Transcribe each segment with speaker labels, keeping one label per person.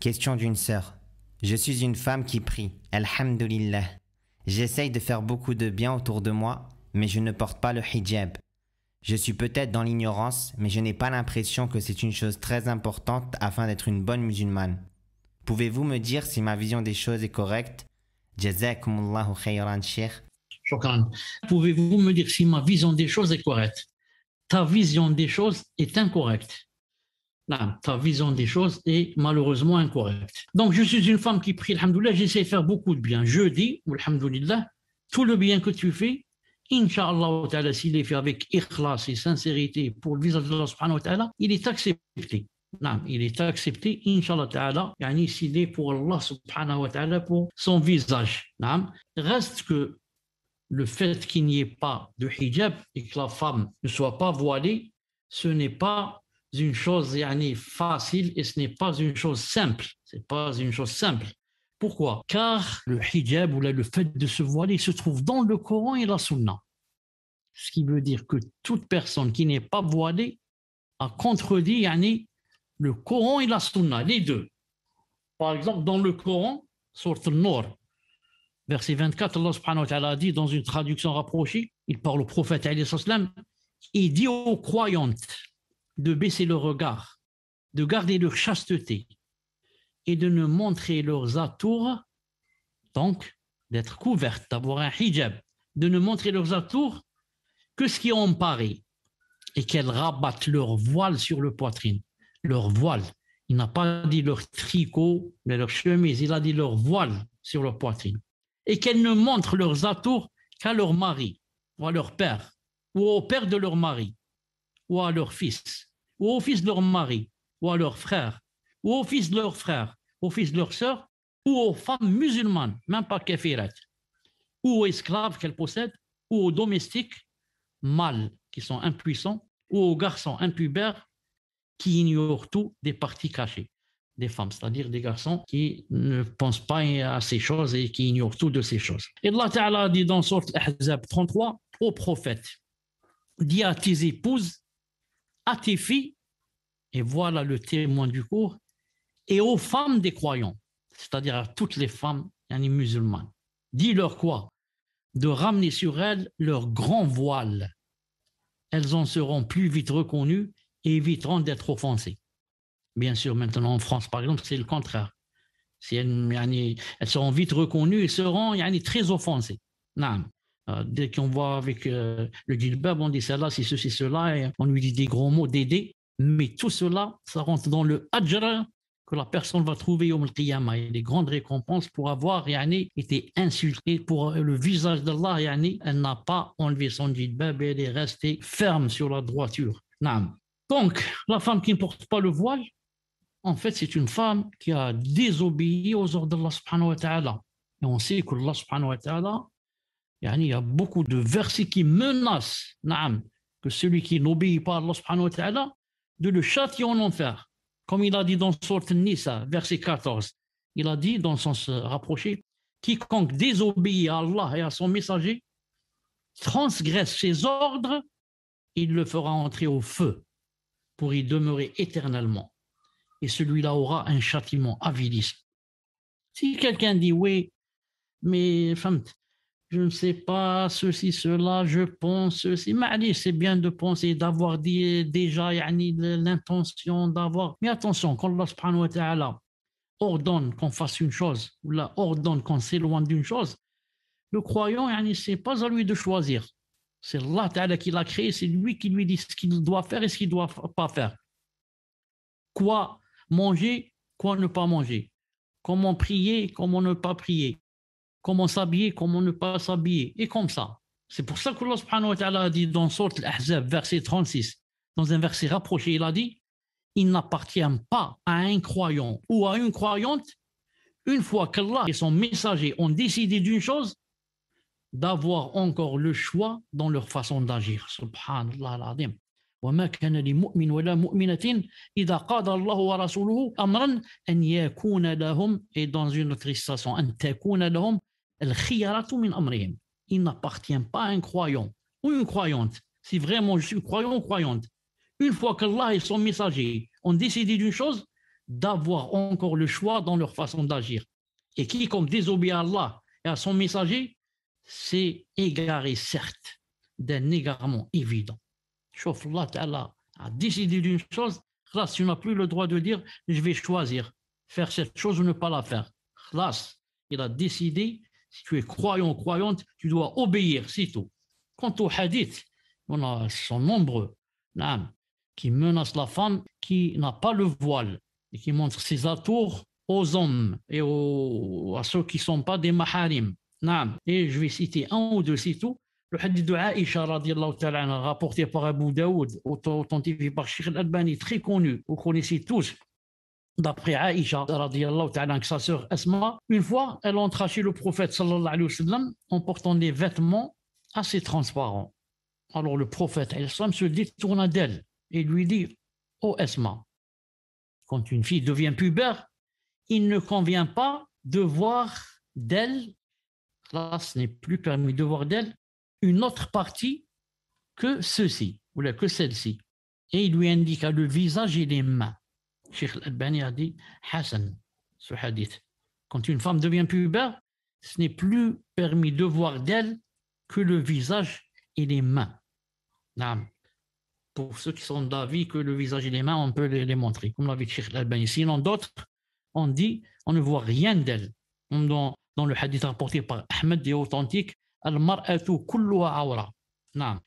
Speaker 1: Question d'une sœur. Je suis une femme qui prie. Alhamdulillah. J'essaye de faire beaucoup de bien autour de moi, mais je ne porte pas le hijab. Je suis peut-être dans l'ignorance, mais je n'ai pas l'impression que c'est une chose très importante afin d'être une bonne musulmane. Pouvez-vous me dire si ma vision des choses est correcte Jazakumullahu khayran, Pouvez-vous me dire si ma vision des choses est correcte ta vision des choses est incorrecte. ta vision des choses est malheureusement incorrecte. Donc, je suis une femme qui prie, alhamdoulilah, j'essaie de faire beaucoup de bien. Je dis, alhamdoulilah, tout le bien que tu fais, Inch'Allah, s'il est fait avec ikhlas et sincérité pour le visage de Allah, il est accepté. Non, il est accepté, Inch'Allah s'il est pour Allah pour son visage. Non. Reste que le fait qu'il n'y ait pas de hijab et que la femme ne soit pas voilée, ce n'est pas une chose yani, facile et ce n'est pas une chose simple. Ce n'est pas une chose simple. Pourquoi Car le hijab ou le fait de se voiler se trouve dans le Coran et la Sunna. Ce qui veut dire que toute personne qui n'est pas voilée a contredit yani, le Coran et la Sunna, les deux. Par exemple, dans le Coran, sur le Nord, verset 24, Allah subhanahu wa ta'ala dit dans une traduction rapprochée, il parle au prophète il dit aux croyantes de baisser le regard, de garder leur chasteté et de ne montrer leurs atours, donc d'être couvertes, d'avoir un hijab, de ne montrer leurs atours que ce qui est emparé et qu'elles rabattent leur voile sur leur poitrine, leur voile. Il n'a pas dit leur tricot, mais leur chemise, il a dit leur voile sur leur poitrine et qu'elles ne montrent leurs atours qu'à leur mari, ou à leur père, ou au père de leur mari, ou à leur fils, ou au fils de leur mari, ou à leur frère, ou au fils de leur frère, au fils de leur sœur, ou aux femmes musulmanes, même pas kafirat, ou aux esclaves qu'elles possèdent, ou aux domestiques mâles qui sont impuissants, ou aux garçons impubères qui ignorent tout des parties cachées des femmes, c'est-à-dire des garçons qui ne pensent pas à ces choses et qui ignorent tout de ces choses. Et Allah Ta'ala dit dans Sourate Ahzab 33 au prophète Dis à tes épouses, à tes filles, et voilà le témoin du cours, et aux femmes des croyants, c'est-à-dire à toutes les femmes musulmanes. Dis-leur quoi De ramener sur elles leur grand voile. Elles en seront plus vite reconnues et éviteront d'être offensées. Bien sûr, maintenant en France, par exemple, c'est le contraire. Elles, elles seront vite reconnues et seront très offensées. Non. Euh, dès qu'on voit avec euh, le Gilbab, on dit là, c'est ceci, cela, et on lui dit des gros mots, d'aider. Mais tout cela, ça rentre dans le ajra que la personne va trouver au Qiyamah. Il y a des grandes récompenses pour avoir été insultée pour euh, le visage d'Allah. Yani, elle n'a pas enlevé son jilbab elle est restée ferme sur la droiture. Donc, la femme qui ne porte pas le voile, en fait, c'est une femme qui a désobéi aux ordres de subhanahu wa ta'ala. Et on sait que Allah subhanahu wa ta'ala, il y a beaucoup de versets qui menacent que celui qui n'obéit pas à Allah subhanahu wa ta'ala, de le châtier en enfer. Comme il a dit dans Sourate Nisa, verset 14, il a dit dans le sens euh, rapproché, quiconque désobéit à Allah et à son messager, transgresse ses ordres, il le fera entrer au feu pour y demeurer éternellement et celui-là aura un châtiment avilissant. Si quelqu'un dit oui, mais je ne sais pas, ceci, cela, je pense, ceci. Mais c'est bien de penser, d'avoir dit déjà l'intention, d'avoir. Mais attention, quand Allah ordonne qu'on fasse une chose, ou ordonne qu'on s'éloigne d'une chose, le croyant, ce n'est pas à lui de choisir. C'est Allah ta'ala qui l'a créé, c'est lui qui lui dit ce qu'il doit faire et ce qu'il ne doit pas faire. Quoi manger, quoi ne pas manger, comment prier, comment ne pas prier, comment s'habiller, comment ne pas s'habiller, et comme ça. C'est pour ça que Allah a dit dans Sourate verset 36, dans un verset rapproché, il a dit Il n'appartient pas à un croyant ou à une croyante, une fois qu'Allah et son messager ont décidé d'une chose, d'avoir encore le choix dans leur façon d'agir. Subhanallah et dans une il n'appartient pas à un croyant ou une croyante si vraiment je suis croyant ou croyante une fois qu'Allah et son messager ont décidé d'une chose d'avoir encore le choix dans leur façon d'agir et qui, comme désobéit à Allah et à son messager c'est égaré certes d'un égarement évident Chauffe Allah a décidé d'une chose, Khlas, tu n'as plus le droit de dire je vais choisir, faire cette chose ou ne pas la faire. Khlas, il a décidé, si tu es croyant ou croyante, tu dois obéir, c'est tout. Quant au Hadith, on a, sont nombreux, qui menace la femme qui n'a pas le voile et qui montre ses atours aux hommes et aux, à ceux qui ne sont pas des maharim. Et je vais citer un ou deux, c'est tout. Le hadith de Aïcha, rapporté par Abu Daoud, authentifié par Sheikh al-Albani, très connu, vous connaissez tous, d'après Aïcha, que sa sœur Esma, une fois, elle entra chez le prophète en portant des vêtements assez transparents. Alors le prophète sallam, se détourna d'elle et lui dit Ô oh Asma, quand une fille devient pubère, il ne convient pas de voir d'elle, là ce n'est plus permis de voir d'elle, une autre partie que ceci, ou là, que celle-ci. Et il lui indiqua le visage et les mains. Cheikh al bani a dit Hassan, ce hadith. Quand une femme devient pubère, ce n'est plus permis de voir d'elle que le visage et les mains. Pour ceux qui sont d'avis que le visage et les mains, on peut les, montrer, comme l'avis dit Cheikh al bani Sinon, d'autres, on dit on ne voit rien d'elle. Dans, dans le hadith rapporté par Ahmed est authentique,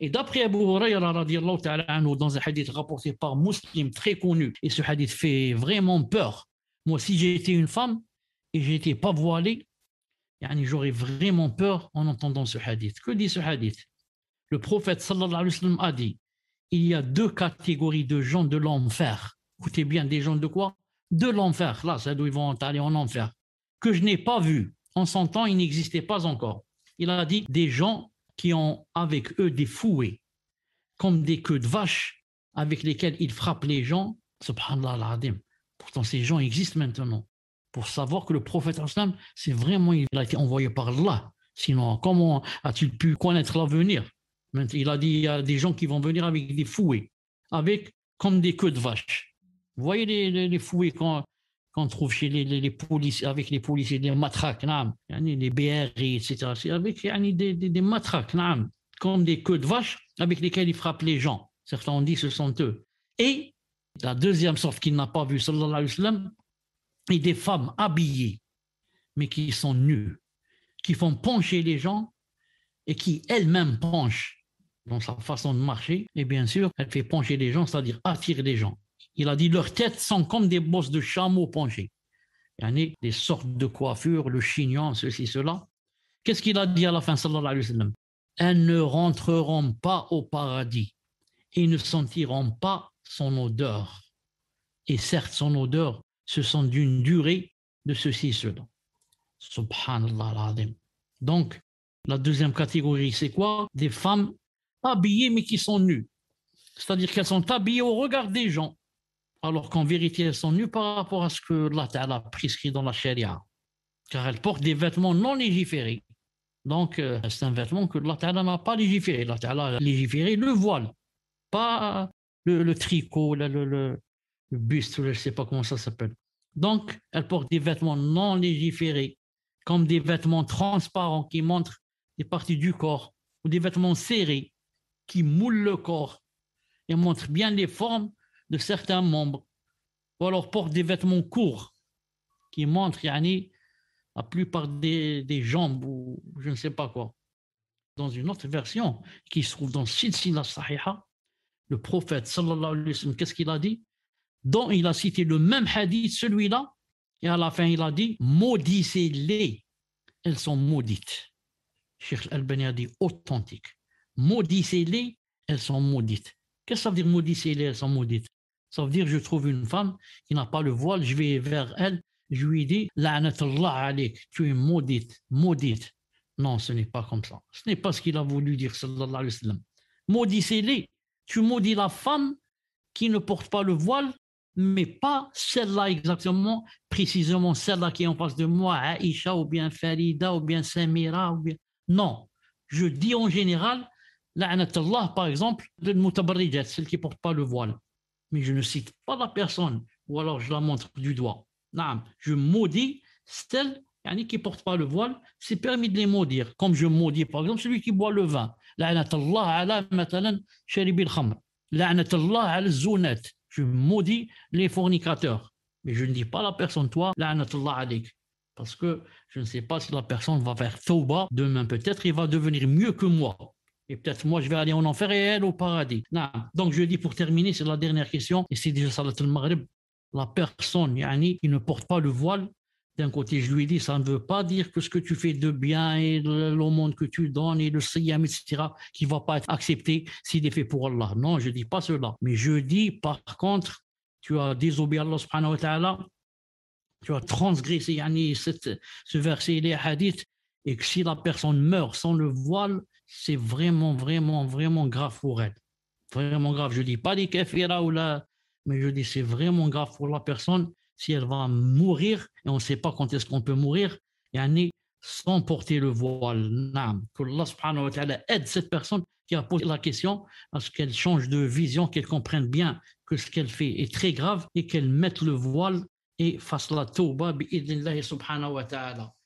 Speaker 1: et d'après Abu Huraira, dans un hadith rapporté par Muslim très connu, et ce hadith fait vraiment peur. Moi, si j'étais une femme et j'étais pas voilée, j'aurais vraiment peur en entendant ce hadith. Que dit ce hadith Le prophète sallallahu alayhi wa a dit il y a deux catégories de gens de l'enfer. Écoutez bien, des gens de quoi De l'enfer. Là, ça d'où ils vont aller en enfer. Que je n'ai pas vu. En son temps, ils n'existaient pas encore il a dit des gens qui ont avec eux des fouets, comme des queues de vache avec lesquelles ils frappent les gens. Subhanallah Pourtant, ces gens existent maintenant. Pour savoir que le prophète c'est vraiment, il a été envoyé par Allah. Sinon, comment a-t-il pu connaître l'avenir Il a dit il y a des gens qui vont venir avec des fouets, avec comme des queues de vache. Vous voyez les, fouets quand on trouve chez les, policiers, avec les policiers, des matraques, les BRI, etc. avec des, des, matraques, comme des queues de vache avec lesquelles ils frappent les gens. Certains ont dit ce sont eux. Et la deuxième sorte qu'il n'a pas vue, sallallahu alayhi wa sallam, des femmes habillées, mais qui sont nues, qui font pencher les gens et qui elles-mêmes penchent dans sa façon de marcher. Et bien sûr, elle fait pencher les gens, c'est-à-dire attirer les gens. Il a dit leurs têtes sont comme des bosses de chameau penchées. a des sortes de coiffures, le chignon, ceci, cela. Qu'est-ce qu'il a dit à la fin, sallallahu alayhi Elles ne rentreront pas au paradis et ne sentiront pas son odeur. Et certes, son odeur, ce sont d'une durée de ceci, cela. Subhanallah Donc, la deuxième catégorie, c'est quoi Des femmes habillées mais qui sont nues. C'est-à-dire qu'elles sont habillées au regard des gens alors qu'en vérité, elles sont nues par rapport à ce que Allah Ta'ala prescrit dans la charia, car elles portent des vêtements non légiférés. Donc, euh, c'est un vêtement que Allah Ta'ala n'a pas légiféré. Allah Ta'ala a légiféré le voile, pas le, tricot, le, buste, je ne sais pas comment ça s'appelle. Donc, elles portent des vêtements non légiférés, comme des vêtements transparents qui montrent des parties du corps, ou des vêtements serrés qui moulent le corps et montrent bien les formes de certains membres, ou alors portent des vêtements courts qui montrent la plupart des, jambes ou je ne sais pas quoi. Dans une autre version qui se trouve dans Silsila Sahiha, le prophète, sallallahu alayhi wa sallam, qu'est-ce qu'il a dit Dont il a cité le même hadith, celui-là, et à la fin, il a dit Maudissez-les, elles sont maudites. Cheikh al bani a dit authentique. Maudissez-les, elles sont maudites. Qu'est-ce que ça veut dire maudissez-les, elles sont maudites ça veut dire, je trouve une femme qui n'a pas le voile, je vais vers elle, je lui dis, La'anatallah alayk, tu es maudite, maudite. Non, ce n'est pas comme ça. Ce n'est pas ce qu'il a voulu dire, sallallahu alayhi wa sallam. Maudissez-les. Tu maudis la femme qui ne porte pas le voile, mais pas celle-là exactement, précisément celle-là qui est en face de moi, Aïcha ou bien Farida ou bien Samira. Ou bien... Non, je dis en général, La'anatallah, par exemple, de mutabarijat, celle qui ne porte pas le voile mais je ne cite pas la personne ou alors je la montre du doigt. Non, je maudis celle qui ne porte pas le voile, c'est permis de les maudire. Comme je maudis, par exemple, celui qui boit le vin. Je maudis les fornicateurs. Mais je ne dis pas la personne, toi, parce que je ne sais pas si la personne va faire tauba demain. Peut-être il va devenir mieux que moi. Et peut-être moi, je vais aller en enfer et elle au paradis. Non. Donc, je dis pour terminer, c'est la dernière question, et c'est déjà Salat al-Maghrib. La personne, yani, qui ne porte pas le voile, d'un côté, je lui dis, ça ne veut pas dire que ce que tu fais de bien et le monde que tu donnes et le siyam, etc., qui ne va pas être accepté s'il est fait pour Allah. Non, je ne dis pas cela. Mais je dis, par contre, tu as désobéi à Allah subhanahu wa ta'ala, tu as transgressé yani, cette, ce verset, les hadiths, et que si la personne meurt sans le voile, c'est vraiment, vraiment, vraiment grave pour elle. Vraiment grave. Je dis pas des kafira ah, ou là, mais je dis c'est vraiment grave pour la personne si elle va mourir et on ne sait pas quand est-ce qu'on peut mourir. yannick sans porter le voile. Que Allah subhanahu wa ta'ala aide cette personne qui a posé la question à ce qu'elle change de vision, qu'elle comprenne bien que ce qu'elle fait est très grave et qu'elle mette le voile et fasse la tauba bi subhanahu wa ta'ala.